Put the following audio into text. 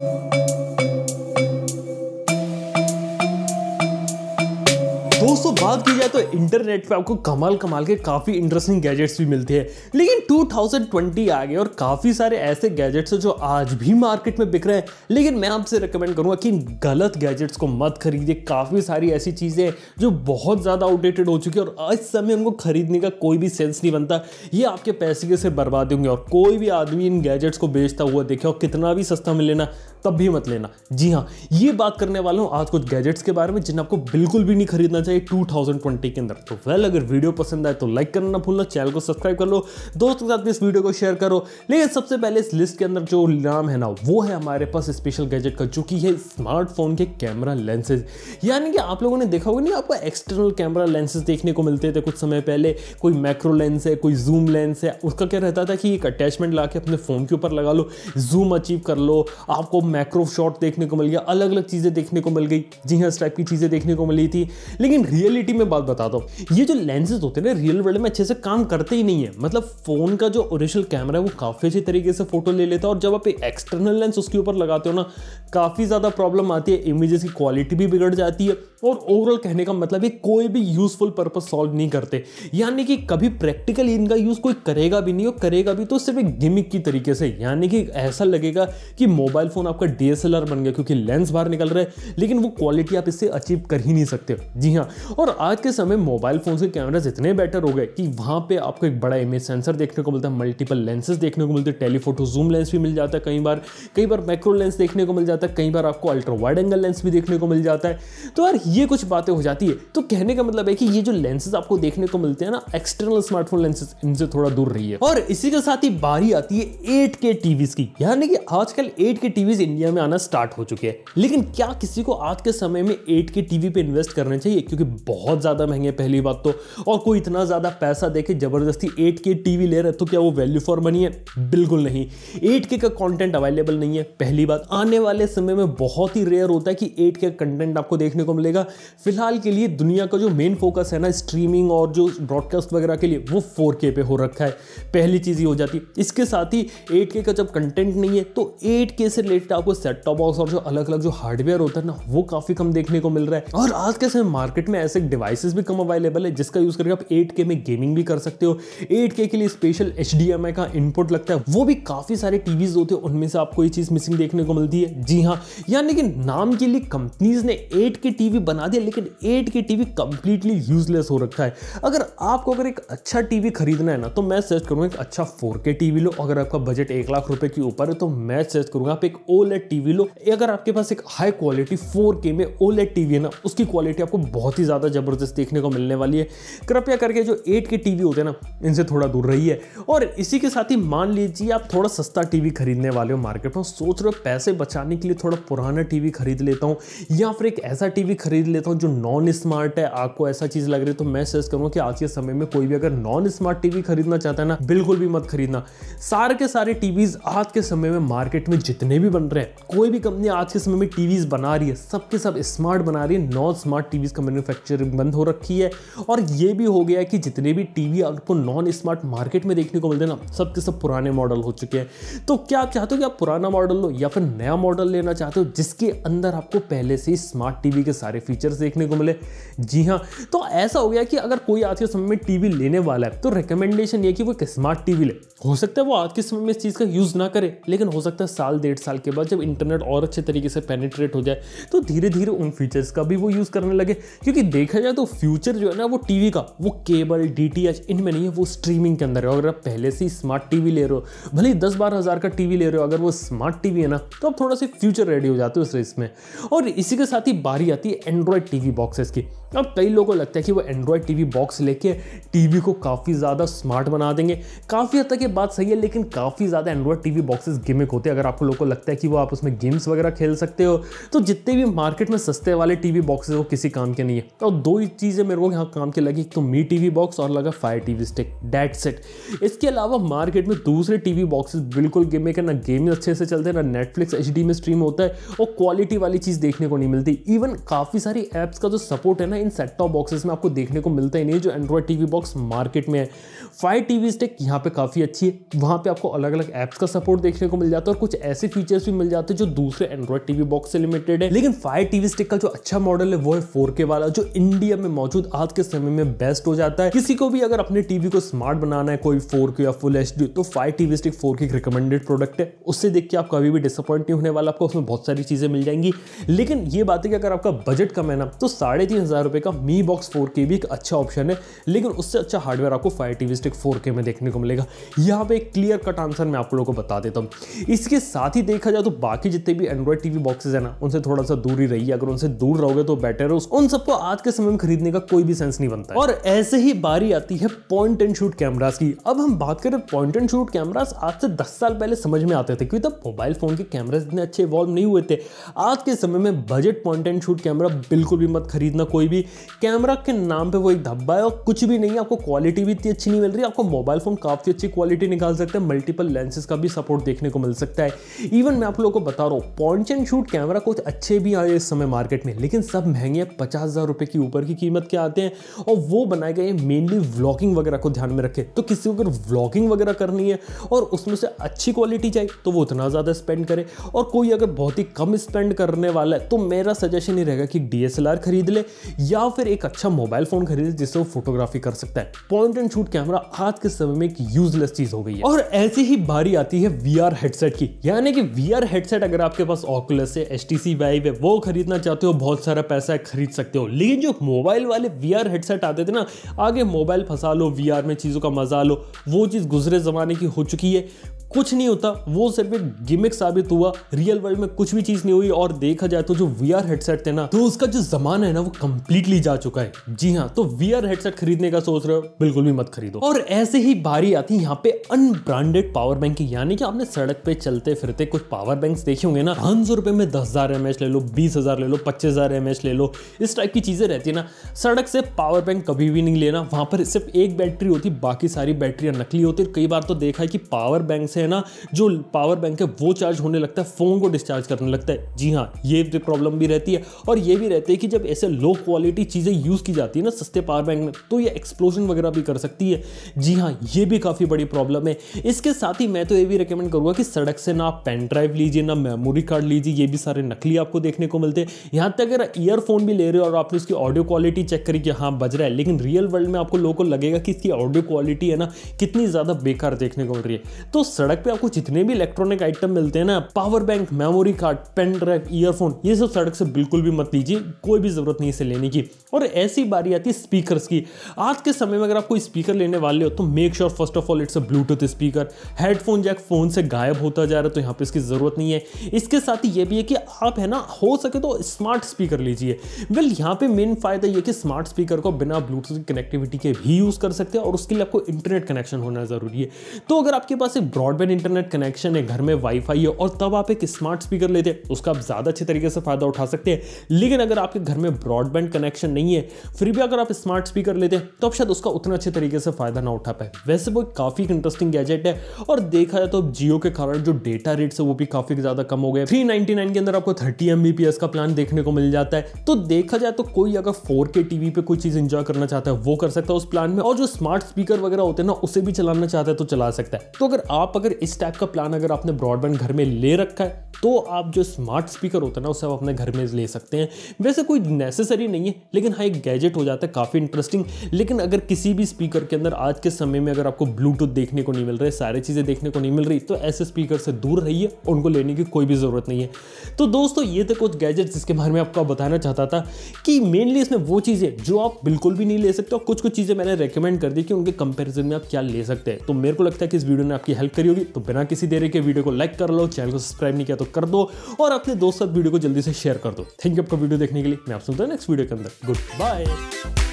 you. बात की जाए तो इंटरनेट पे आपको कमाल कमाल के काफ़ी इंटरेस्टिंग गैजेट्स भी मिलते हैं लेकिन 2020 आ गए और काफ़ी सारे ऐसे गैजेट्स हैं जो आज भी मार्केट में बिक रहे हैं लेकिन मैं आपसे रिकमेंड करूंगा कि गलत गैजेट्स को मत खरीदिए काफ़ी सारी ऐसी चीज़ें जो बहुत ज़्यादा आउटडेटेड हो चुकी है और इस समय उनको खरीदने का कोई भी सेंस नहीं बनता ये आपके पैसे के से बर्बाद होंगे और कोई भी आदमी इन गैजेट्स को बेचता हुआ देखे और कितना भी सस्ता मिले ना तब भी मत लेना जी हाँ ये बात करने वाला हूँ आज कुछ गैजेट्स के बारे में जिन्हें आपको बिल्कुल भी नहीं खरीदना चाहिए 2020 के अंदर तो वेल अगर वीडियो पसंद आए तो लाइक करना ना भूलना चैनल को सब्सक्राइब कर लो दोस्तों के साथ इस वीडियो को शेयर करो लेकिन सबसे पहले इस लिस्ट के अंदर जो नाम है ना वो है हमारे पास स्पेशल गैजेट का जो कि है स्मार्टफोन के कैमरा लेंसेज यानी कि आप लोगों ने देखा होगा नहीं आपको एक्सटर्नल कैमरा लेंसेज देखने को मिलते थे कुछ समय पहले कोई मैक्रो लेंस है कोई जूम लेंस है उसका क्या रहता था कि एक अटैचमेंट ला के अपने फ़ोन के ऊपर लगा लो जूम अचीव कर लो आपको मैक्रो शॉट देखने को मिल गया अलग अलग चीज़ें देखने को मिल गई जी हाँ इस टाइप की चीज़ें देखने को मिली थी लेकिन रियलिटी में बात बता दो ये जो लेंसेज होते हैं ना रियल वर्ल्ड में अच्छे से काम करते ही नहीं है मतलब फ़ोन का जो ओरिजिनल कैमरा है वो काफ़ी अच्छे तरीके से फोटो ले लेता है और जब आप एक्सटर्नल लेंस उसके ऊपर लगाते हो ना काफ़ी ज़्यादा प्रॉब्लम आती है इमेजेस की क्वालिटी भी बिगड़ जाती है और ओवरऑल कहने का मतलब ये कोई भी यूज़फुल पर्पज सॉल्व नहीं करते यानी कि कभी प्रैक्टिकली इनका यूज़ कोई करेगा भी नहीं और करेगा भी तो सिर्फ एक गिमिक की तरीके से यानी कि ऐसा लगेगा कि मोबाइल फ़ोन आपका आपका डीएसएलआर बन गया क्योंकि लेंस बाहर निकल रहा है लेकिन वो क्वालिटी आप इससे अचीव कर ही नहीं सकते जी हाँ और आज के समय मोबाइल फोन के कैमराज इतने बेटर हो गए कि वहां पे आपको एक बड़ा इमेज सेंसर देखने को मिलता है मल्टीपल लेंसेज देखने को मिलते हैं टेलीफोटो जूम लेंस भी मिल जाता है कई बार कई बार मैक्रो लेंस देखने को मिल जाता है कई बार आपको अल्ट्रा वाइड एंगल लेंस भी देखने को मिल जाता है तो यार ये कुछ बातें हो जाती है तो कहने का मतलब है कि ये जो लेंसेज आपको देखने को मिलते हैं ना एक्सटर्नल स्मार्टफोन लेंसेज इनसे थोड़ा दूर रही है और इसी के साथ ही बारी आती है एट के टीवीज की यानी कि आजकल एट के टीवीज इंडिया में आना स्टार्ट हो चुके हैं लेकिन क्या किसी को आज के समय में एट के टीवी पे इन्वेस्ट करना चाहिए क्योंकि बहुत ज़्यादा महंगे पहली बात तो और कोई इतना ज़्यादा पैसा देके ज़बरदस्ती एट के टीवी ले रहे तो क्या वो वैल्यू फॉर मनी है बिल्कुल नहीं एट के का कॉन्टेंट अवेलेबल नहीं है पहली बात आने वाले समय में बहुत ही रेयर होता है कि एट के कंटेंट आपको देखने को मिलेगा फिलहाल के लिए दुनिया का जो मेन फोकस है ना स्ट्रीमिंग और जो ब्रॉडकास्ट वगैरह के लिए वो फोर पे हो रखा है पहली चीज़ ही हो जाती है इसके साथ ही एट का जब कंटेंट नहीं है तो एट से रिलेटेड आपको सेट टॉप बॉक्स और जो अलग अलग जो हार्डवेयर होता है ना वो काफी कम देखने को मिल रहा है और आज के समय मार्केट में ऐसे डिवाइसेस भी कम अवेलेबल है जिसका यूज करके आप एट में गेमिंग भी कर सकते हो एट के लिए स्पेशल एच का इनपुट लगता है वो भी काफी सारे टीवी होते हैं उनमें से आपको ये चीज मिसिंग देखने को मिलती है जी हाँ यानी कि नाम के लिए कंपनीज ने एट के टीवी बना दिया लेकिन एट के टीवी कंप्लीटली यूजलेस हो रखा है अगर आपको अगर एक अच्छा टीवी खरीदना है ना तो मैं सजेस्ट करूंगा एक अच्छा फोर टीवी लो अगर आपका बजट एक लाख रुपए के ऊपर है तो मैं सजेस्ट करूंगा आप एक ओ ओलेट टीवी लो अगर आपके पास एक हाई क्वालिटी फोर के में ओलेट टीवी है ना उसकी क्वालिटी आपको बहुत ही ज़्यादा ज़बरदस्त देखने को मिलने वाली है कृपया करके जो एट के टीवी होते हैं ना इनसे थोड़ा दूर रही है और इसी के साथ ही मान लीजिए आप थोड़ा सस्ता टीवी खरीदने वाले हो मार्केट में सोच रहे हो पैसे बचाने के लिए थोड़ा पुराना टीवी खरीद लेता हूँ या फिर एक ऐसा टीवी खरीद लेता हूँ जो नॉन स्मार्ट है आपको ऐसा चीज़ लग रही है तो मैं सजेस्ट करूँ कि आज के समय में कोई भी अगर नॉन स्मार्ट टीवी खरीदना चाहता है ना बिल्कुल भी मत खरीदना सारे के सारे टीवी आज के समय में मार्केट में जितने भी बन रहे हैं कोई भी कंपनी आज के समय में टीवीज़ बना रही है सब के सब स्मार्ट बना रही है नॉन स्मार्ट टीवीज़ का मैन्युफैक्चरिंग बंद हो रखी है और ये भी हो गया है कि जितने भी टीवी आपको नॉन स्मार्ट मार्केट में देखने को मिलते हैं ना सबके सब पुराने मॉडल हो चुके हैं तो क्या आप चाहते हो कि आप पुराना मॉडल लो या फिर नया मॉडल लेना चाहते हो जिसके अंदर आपको पहले से ही स्मार्ट टीवी के सारे फीचर्स देखने को मिले जी हाँ तो ऐसा हो गया कि अगर कोई आज के समय में टीवी लेने वाला है तो रिकमेंडेशन ये कि वो स्मार्ट टीवी ले हो सकता है वो आज के समय में इस चीज़ का यूज़ ना करे लेकिन हो सकता है साल डेढ़ साल के बाद बाद जब इंटरनेट और अच्छे तरीके से पेनिट्रेट हो जाए तो धीरे धीरे उन फीचर्स का भी वो यूज़ करने लगे क्योंकि देखा जाए तो फ्यूचर जो है ना वो टीवी का वो केबल डी इनमें नहीं है वो स्ट्रीमिंग के अंदर है अगर आप पहले से स्मार्ट टीवी ले रहे हो भले ही दस बारह हज़ार का टीवी ले रहे हो अगर वो स्मार्ट टीवी है ना तो आप थोड़ा सा फ्यूचर रेडी हो जाते हो उस रेस में और इसी के साथ ही बारी आती है एंड्रॉयड टी बॉक्सेस की अब कई लोगों को लगता है कि वो एंड्रॉयड टीवी बॉक्स लेके टीवी को काफ़ी ज़्यादा स्मार्ट बना देंगे काफ़ी हद तक ये बात सही है लेकिन काफ़ी ज़्यादा एंड्रॉयड टीवी बॉक्सेस गेमिक होते हैं अगर आपको लोगों को लगता है कि वो आप उसमें गेम्स वगैरह खेल सकते हो तो जितने भी मार्केट में सस्ते वाले टी वी बॉक्सेज वो किसी काम के नहीं है और दो ही चीज़ें मेरे को यहाँ काम के लगी तो मी वी बॉक्स और लगा फायर वी स्टिक डैट सेट इसके अलावा मार्केट में दूसरे वी बॉक्सेस बिल्कुल गेमिक है ना गेम अच्छे से चलते हैं ना नेटफ्लिक्स एच में स्ट्रीम होता है और क्वालिटी वाली चीज़ देखने को नहीं मिलती इवन काफ़ी सारी ऐप्स का जो सपोर्ट है ना इन सेट टॉप बॉक्सेस में आपको देखने को मिलता ही नहीं जो एंड्रॉयड टीवी बॉक्स मार्केट में है फाइव टीवी स्टेक यहाँ पे काफ़ी अच्छी है वहाँ पे आपको अलग अलग ऐप्स का सपोर्ट देखने को मिल जाता है और कुछ ऐसे फीचर्स भी मिल जाते हैं जो दूसरे एंड्रॉयड टीवी बॉक्स से लिमिटेड है लेकिन फाइव टीवी स्टेक का जो अच्छा मॉडल है वो है फोर वाला जो इंडिया में मौजूद आज के समय में बेस्ट हो जाता है किसी को भी अगर अपने टीवी को स्मार्ट बनाना है कोई फोर या फुल एच तो फाइव टीवी स्टेक फोर एक रिकमेंडेड प्रोडक्ट है उससे देख के आप कभी भी डिसअपॉइंट नहीं होने वाला आपको उसमें बहुत सारी चीज़ें मिल जाएंगी लेकिन ये बात है कि अगर आपका बजट कम है ना तो साढ़े तीन हज़ार हज़ार रुपये का मी बॉक्स फोर के भी एक अच्छा ऑप्शन है लेकिन उससे अच्छा हार्डवेयर आपको फायर टीवी स्टिक फोर के में देखने को मिलेगा यहाँ पे एक क्लियर कट आंसर मैं आप लोगों को बता देता हूँ इसके साथ ही देखा जाए तो बाकी जितने भी एंड्रॉयड टी वी है ना उनसे थोड़ा सा दूर रही अगर उनसे दूर रहोगे तो बेटर है उन सबको आज के समय में खरीदने का कोई भी सेंस नहीं बनता और ऐसे ही बारी आती है पॉइंट एंड शूट कैमराज की अब हम बात करें पॉइंट एंड शूट कैमराज आज से दस साल पहले समझ में आते थे क्योंकि तब मोबाइल फोन के कैमराज इतने अच्छे इवॉल्व नहीं हुए थे आज के समय में budget point and shoot camera बिल्कुल भी मत खरीदना कोई भी भी कैमरा के नाम पे वो एक धब्बा है और कुछ भी नहीं है आपको क्वालिटी भी इतनी अच्छी नहीं मिल रही आपको मोबाइल फ़ोन काफ़ी अच्छी क्वालिटी निकाल सकते हैं मल्टीपल लेंसेज का भी सपोर्ट देखने को मिल सकता है इवन मैं आप लोगों को बता रहा हूँ पॉइंट एंड शूट कैमरा कुछ अच्छे भी आए इस समय मार्केट में लेकिन सब महंगे हैं पचास हज़ार रुपये की ऊपर की कीमत के आते हैं और वो बनाए गए मेनली व्लॉगिंग वगैरह को ध्यान में रखे तो किसी को अगर व्लॉगिंग वगैरह करनी है और उसमें से अच्छी क्वालिटी चाहिए तो वो उतना ज़्यादा स्पेंड करे और कोई अगर बहुत ही कम स्पेंड करने वाला है तो मेरा सजेशन ही रहेगा कि डी खरीद ले या फिर एक अच्छा मोबाइल फोन खरीदे जिससे वो फोटोग्राफी कर सकता है पॉइंट एंड शूट कैमरा आज के समय में एक यूजलेस चीज हो गई है और ऐसी ही बारी आती है वी हेडसेट की यानी कि वी हेडसेट अगर आपके पास ऑकुलस है एस टी वाइव है वो खरीदना चाहते हो बहुत सारा पैसा खरीद सकते हो लेकिन जो मोबाइल वाले वी हेडसेट आते थे ना आगे मोबाइल फंसा लो वी में चीज़ों का मजा लो वो चीज़ गुजरे ज़माने की हो चुकी है कुछ नहीं होता वो सिर्फ एक गिमिक साबित हुआ रियल वर्ल्ड में कुछ भी चीज नहीं हुई और देखा जाए तो जो वी हेडसेट थे ना तो उसका जो जमाना है ना वो कंप्लीटली जा चुका है जी हाँ तो वी हेडसेट खरीदने का सोच रहे हो बिल्कुल भी मत खरीदो और ऐसे ही बारी आती है यहाँ पे अनब्रांडेड पावर बैंक की यानी कि आपने सड़क पे चलते फिरते कुछ पावर बैंक देखे होंगे ना पांच सौ रुपए में दस हजार एम ले लो बीस हजार ले लो पच्चीस हजार एम ले लो इस टाइप की चीजें रहती है ना सड़क से पावर बैंक कभी भी नहीं लेना वहां पर सिर्फ एक बैटरी होती बाकी सारी बैटरियां नकली होती और कई बार तो देखा है कि पावर बैंक से है ना जो पावर बैंक है वो चार्ज होने लगता है फ़ोन को डिस्चार्ज करने लगता है जी हाँ ये प्रॉब्लम भी रहती है और ये भी रहती है कि जब ऐसे लो क्वालिटी चीज़ें यूज़ की जाती है ना सस्ते पावर बैंक में तो ये एक्सप्लोजन वगैरह भी कर सकती है जी हाँ ये भी काफ़ी बड़ी प्रॉब्लम है इसके साथ ही मैं तो ये भी रिकमेंड करूँगा कि सड़क से ना पेन ड्राइव लीजिए ना मेमोरी कार्ड लीजिए ये भी सारे नकली आपको देखने को मिलते हैं यहाँ तक अगर ईयरफोन भी ले रहे हो और आपने उसकी ऑडियो क्वालिटी चेक करी कि हाँ बज रहा है लेकिन रियल वर्ल्ड में आपको लोगों को लगेगा कि इसकी ऑडियो क्वालिटी है ना कितनी ज़्यादा बेकार देखने को मिल रही है तो सड़क सड़क पे आपको जितने भी इलेक्ट्रॉनिक आइटम मिलते हैं ना power bank memory card pen drive earphone ये सब सड़क से बिल्कुल भी मत लीजिए कोई भी ज़रूरत नहीं इसे लेने की और ऐसी बारी आती है स्पीकर्स की आज के समय में अगर आप कोई स्पीकर लेने वाले हो तो make sure first of all it's a Bluetooth speaker headphone jack phone से गायब होता जा रहा है तो यहाँ पे इसकी ज़रूरत नहीं है इसके साथ ही ये भी है कि आप है ना हो सके तो स्मार्ट स्पीकर लीजिए वेल यहाँ पे मेन फायदा ये कि स्मार्ट स्पीकर को बिना ब्लूटूथ कनेक्टिविटी के भी यूज़ कर सकते हैं और उसके लिए आपको इंटरनेट कनेक्शन होना ज़रूरी है तो अगर आपके पास एक ब्रॉड ब्रॉडबैंड इंटरनेट कनेक्शन है घर में वाईफाई है और तब आप एक स्मार्ट स्पीकर लेते हैं उसका आप ज़्यादा अच्छे तरीके से फ़ायदा उठा सकते हैं लेकिन अगर आपके घर में ब्रॉडबैंड कनेक्शन नहीं है फिर भी अगर आप स्मार्ट स्पीकर लेते हैं तो आप शायद उसका उतना अच्छे तरीके से फ़ायदा ना उठा पाए वैसे वो काफ़ी इंटरेस्टिंग गैजेट है और देखा जाए तो जियो के कारण जो डेटा रेट्स है वो भी काफ़ी ज़्यादा कम हो गए थ्री के अंदर आपको थर्टी एम का प्लान देखने को मिल जाता है तो देखा जाए तो कोई अगर फोर के टीवी पे कोई चीज़ इंजॉय करना चाहता है वो कर सकता है उस प्लान में और जो स्मार्ट स्पीकर वगैरह होते हैं ना उसे भी चलाना चाहता है तो चला सकता है तो अगर आप अगर इस टाइप का प्लान अगर आपने ब्रॉडबैंड घर में ले रखा है तो आप जो स्मार्ट स्पीकर होता है ना उसे आप अपने घर में ले सकते हैं वैसे कोई नेसेसरी नहीं है लेकिन हाँ एक गैजेट हो जाता है काफ़ी इंटरेस्टिंग लेकिन अगर किसी भी स्पीकर के अंदर आज के समय में अगर आपको ब्लूटूथ देखने को नहीं मिल रहा है सारी चीज़ें देखने को नहीं मिल रही तो ऐसे स्पीकर से दूर रहिए उनको लेने की कोई भी ज़रूरत नहीं है तो दोस्तों ये थे कुछ गैजेट जिसके बारे में आपको बताना चाहता था कि मेनली इसमें वो चीज़ें जो आप बिल्कुल भी नहीं ले सकते और कुछ कुछ चीज़ें मैंने रिकमेंड कर दी कि उनके कंपेरिजन में आप क्या ले सकते हैं तो मेरे को लगता है कि इस वीडियो ने आपकी हेल्प करी होगी तो बिना किसी देरी के वीडियो को लाइक कर लो चैनल को सब्सक्राइब नहीं किया तो कर दो और अपने दोस्त वीडियो को जल्दी से शेयर कर दो थैंक यू आपका वीडियो देखने के लिए मैं आप सुनता हूँ नेक्स्ट वीडियो के अंदर गुड बाय